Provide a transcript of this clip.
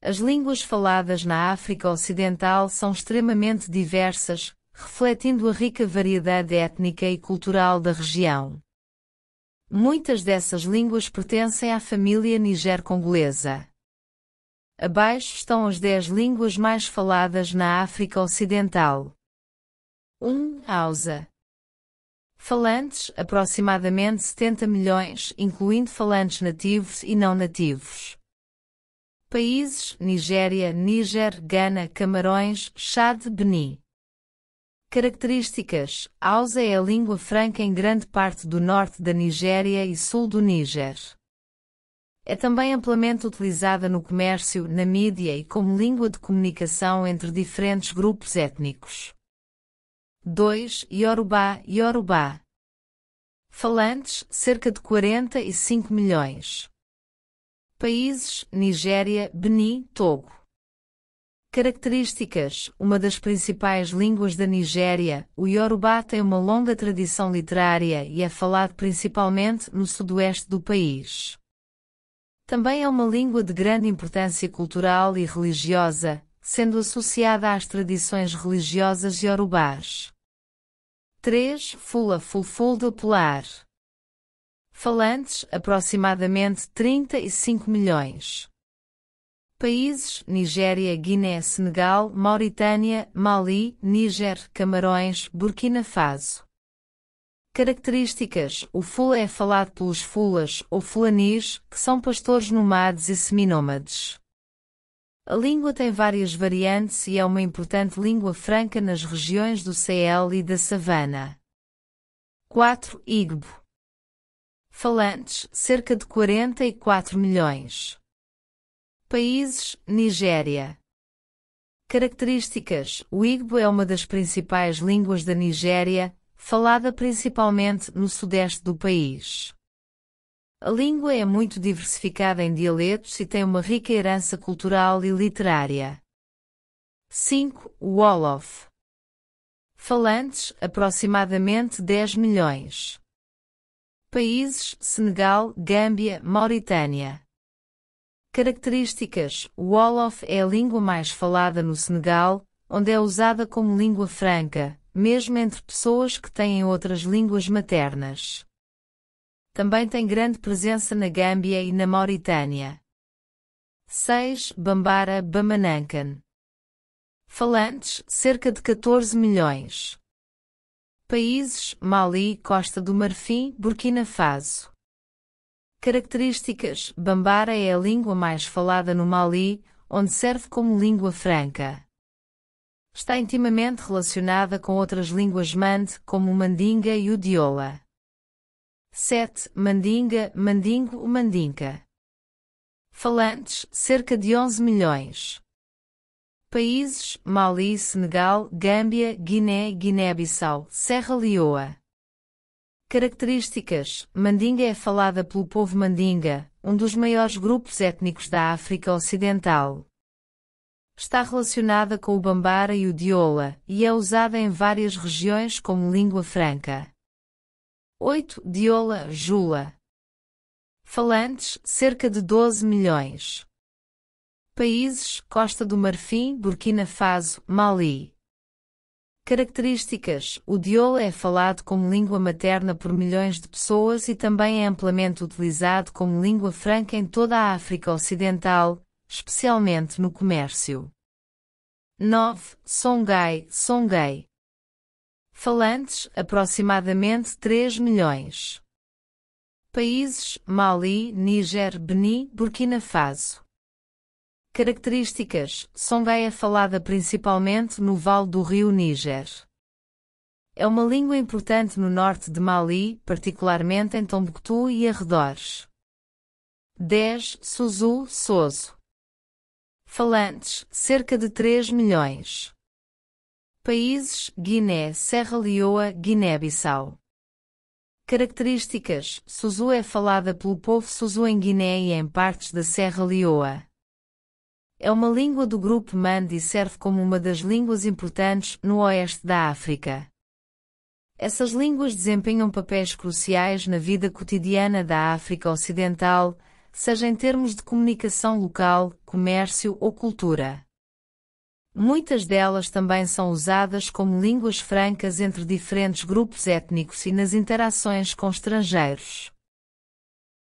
As línguas faladas na África Ocidental são extremamente diversas, refletindo a rica variedade étnica e cultural da região. Muitas dessas línguas pertencem à família niger-congolesa. Abaixo estão as dez línguas mais faladas na África Ocidental. 1. Um, Hausa. Falantes, aproximadamente 70 milhões, incluindo falantes nativos e não nativos. Países: Nigéria, Níger, Gana, Camarões, Chad, Benin. Características: Hausa é a língua franca em grande parte do norte da Nigéria e sul do Níger. É também amplamente utilizada no comércio, na mídia e como língua de comunicação entre diferentes grupos étnicos. 2. Yorubá, Yorubá. Falantes, cerca de 45 milhões. Países: Nigéria, Benin, Togo. Características: Uma das principais línguas da Nigéria, o Yorubá tem uma longa tradição literária e é falado principalmente no sudoeste do país. Também é uma língua de grande importância cultural e religiosa, sendo associada às tradições religiosas yorubás. 3. Fula Fulfulde Polar Falantes, aproximadamente 35 milhões. Países: Nigéria, Guiné, Senegal, Mauritânia, Mali, Níger, Camarões, Burkina Faso. Características: O fula é falado pelos fulas ou fulanis, que são pastores nomades e seminômades. A língua tem várias variantes e é uma importante língua franca nas regiões do Sahel e da savana. 4. Igbo Falantes, cerca de 44 milhões. Países, Nigéria. Características: O Igbo é uma das principais línguas da Nigéria, falada principalmente no sudeste do país. A língua é muito diversificada em dialetos e tem uma rica herança cultural e literária. 5. Wolof. Falantes, aproximadamente 10 milhões. Países: Senegal, Gâmbia, Mauritânia. Características: O Wolof é a língua mais falada no Senegal, onde é usada como língua franca, mesmo entre pessoas que têm outras línguas maternas. Também tem grande presença na Gâmbia e na Mauritânia. 6. Bambara Bamanankan Falantes, cerca de 14 milhões. Países: Mali, Costa do Marfim, Burkina Faso. Características: Bambara é a língua mais falada no Mali, onde serve como língua franca. Está intimamente relacionada com outras línguas mande, como o mandinga e o diola. 7. Mandinga, mandingo ou mandinca. Falantes, cerca de 11 milhões. Países: Mali, Senegal, Gâmbia, Guiné, Guiné-Bissau, Serra Leoa. Características: Mandinga é falada pelo povo mandinga, um dos maiores grupos étnicos da África Ocidental. Está relacionada com o bambara e o diola, e é usada em várias regiões como língua franca. 8. Diola, Jula. Falantes, cerca de 12 milhões. Países: Costa do Marfim, Burkina Faso, Mali. Características: O diolo é falado como língua materna por milhões de pessoas e também é amplamente utilizado como língua franca em toda a África Ocidental, especialmente no comércio. 9. Songhai, Songhai. Falantes: aproximadamente 3 milhões. Países: Mali, Níger, Benin, Burkina Faso. Características: Songa é falada principalmente no vale do rio Níger. É uma língua importante no norte de Mali, particularmente em Tombuctu e arredores. 10. Suzu, Soso. Falantes: cerca de 3 milhões. Países: Guiné, Serra Leoa, Guiné-Bissau. Características: Suzu é falada pelo povo Suzu em Guiné e em partes da Serra Leoa. É uma língua do grupo mandi e serve como uma das línguas importantes no oeste da África. Essas línguas desempenham papéis cruciais na vida cotidiana da África Ocidental, seja em termos de comunicação local, comércio ou cultura. Muitas delas também são usadas como línguas francas entre diferentes grupos étnicos e nas interações com estrangeiros.